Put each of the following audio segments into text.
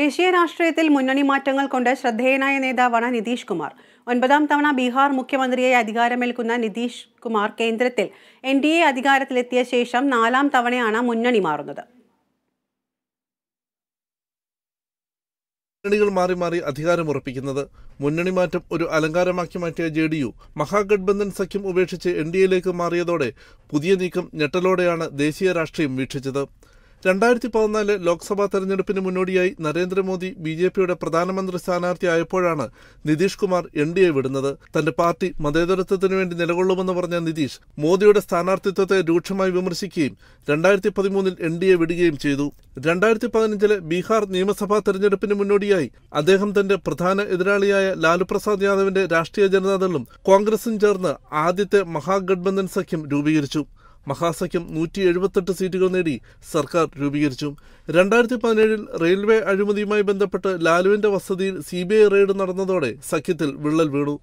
ദേശീയ രാഷ്ട്രീയത്തിൽ മുന്നണി മാറ്റങ്ങൾ കൊണ്ട് ശ്രദ്ധേയനായ നേതാവാണ് നിതീഷ് കുമാർ ഒൻപതാം തവണ ബീഹാർ മുഖ്യമന്ത്രിയായി അധികാരമേൽക്കുന്ന നിതീഷ് കുമാർ കേന്ദ്രത്തിൽ എൻ ഡി എ അധികാരത്തിലെത്തിയ ശേഷം നാലാം തവണയാണ് മുന്നണി മാറുന്നത് മുന്നണികൾ മാറി മാറി അധികാരമുറപ്പിക്കുന്നത് മുന്നണി മാറ്റം ഒരു അലങ്കാരമാക്കി മാറ്റിയ ജെ ഡി യു മഹാഗഡ്ബന്ധൻ സഖ്യം ഉപേക്ഷിച്ച് എൻ ഡി എയിലേക്ക് മാറിയതോടെ പുതിയ നീക്കം ഞെട്ടലോടെയാണ് ദേശീയ രാഷ്ട്രീയം വീക്ഷിച്ചത് രണ്ടായിരത്തി പതിനാല് ലോക്സഭാ തെരഞ്ഞെടുപ്പിന് മുന്നോടിയായി നരേന്ദ്രമോദി ബി ജെ പിയുടെ പ്രധാനമന്ത്രി ആയപ്പോഴാണ് Nitish Kumar N D A വിടുന്നത് തന്റെ പാർട്ടി മതേതരത്വത്തിനു വേണ്ടി നിലകൊള്ളുമെന്ന് പറഞ്ഞ നിതീഷ് മോദിയുടെ സ്ഥാനാർത്ഥിത്വത്തെ രൂക്ഷമായി വിമർശിക്കുകയും രണ്ടായിരത്തി പതിമൂന്നിൽ എൻ ഡി എ വിടുകയും ചെയ്തു രണ്ടായിരത്തി പതിനഞ്ചിലെ ബീഹാർ നിയമസഭാ തെരഞ്ഞെടുപ്പിന് മുന്നോടിയായി അദ്ദേഹം തന്റെ പ്രധാന എതിരാളിയായ ലാലു പ്രസാദ് യാദവിന്റെ രാഷ്ട്രീയ ജനതാദളും കോൺഗ്രസും ചേർന്ന് ആദ്യത്തെ മഹാഗഡ്ബന്ധൻ സഖ്യം രൂപീകരിച്ചു മഹാസഖ്യം നൂറ്റി എഴുപത്തെട്ട് സീറ്റുകൾ നേടി സർക്കാർ രൂപീകരിച്ചു രണ്ടായിരത്തി പതിനേഴിൽ റെയിൽവേ അഴിമതിയുമായി ബന്ധപ്പെട്ട് ലാലുവിന്റെ വസതിയിൽ സി ബി ഐ റെയ്ഡ് നടന്നതോടെ സഖ്യത്തിൽ വിള്ളൽ വീണു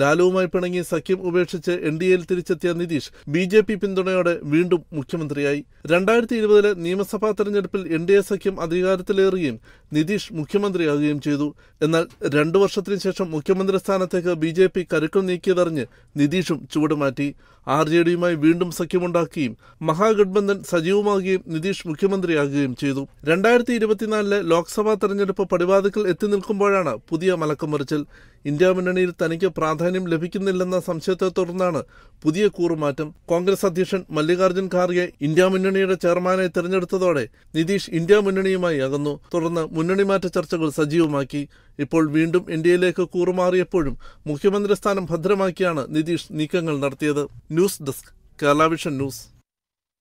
ലാലുവുമായി പിണങ്ങി സഖ്യം ഉപേക്ഷിച്ച് എൻ ഡി എയിൽ തിരിച്ചെത്തിയ നിതീഷ് ബി ജെ പി പിന്തുണയോടെ വീണ്ടും മുഖ്യമന്ത്രിയായി രണ്ടായിരത്തി ഇരുപതിലെ നിയമസഭാ തെരഞ്ഞെടുപ്പിൽ എൻ ഡി എ സഖ്യം അധികാരത്തിലേറുകയും നിതീഷ് മുഖ്യമന്ത്രിയാകുകയും ചെയ്തു എന്നാൽ രണ്ടു വർഷത്തിനു ശേഷം മുഖ്യമന്ത്രി സ്ഥാനത്തേക്ക് ബി ജെ പി കരുക്കൾ നീക്കിയതറിഞ്ഞ് നിതീഷും ചുവടുമാറ്റി ആർ ജെ ഡിയുമായി വീണ്ടും സഖ്യമുണ്ടാക്കുകയും മഹാഗഡ്ബന്ധൻ സജീവമാകുകയും നിതീഷ് മുഖ്യമന്ത്രിയാകുകയും ചെയ്തു രണ്ടായിരത്തി ഇരുപത്തിനാലിലെ ലോക്സഭാ തെരഞ്ഞെടുപ്പ് പടിവാതിക്കൽ എത്തി നിൽക്കുമ്പോഴാണ് പുതിയ മലക്കം മറിച്ചിൽ ഇന്ത്യ മുന്നണിയിൽ തനിക്ക് പ്രാധാന്യം ലഭിക്കുന്നില്ലെന്ന സംശയത്തെ തുടർന്നാണ് പുതിയ കൂറുമാറ്റം കോൺഗ്രസ് അധ്യക്ഷൻ മല്ലികാർജ്ജുൻ ഖാർഗെ ഇന്ത്യ മുന്നണിയുടെ ചെയർമാനെ തെരഞ്ഞെടുത്തതോടെ നിതീഷ് ഇന്ത്യ മുന്നണിയുമായി അകന്നു തുടർന്ന് മുന്നണി മാറ്റ ചർച്ചകൾ സജീവമാക്കി ഇപ്പോൾ വീണ്ടും ഇന്ത്യയിലേക്ക് കൂറുമാറിയപ്പോഴും മുഖ്യമന്ത്രി സ്ഥാനം ഭദ്രമാക്കിയാണ് നിതീഷ് നീക്കങ്ങൾ നടത്തിയത് ന്യൂസ് ഡെസ്ക് കേരളാവിഷൻ ന്യൂസ്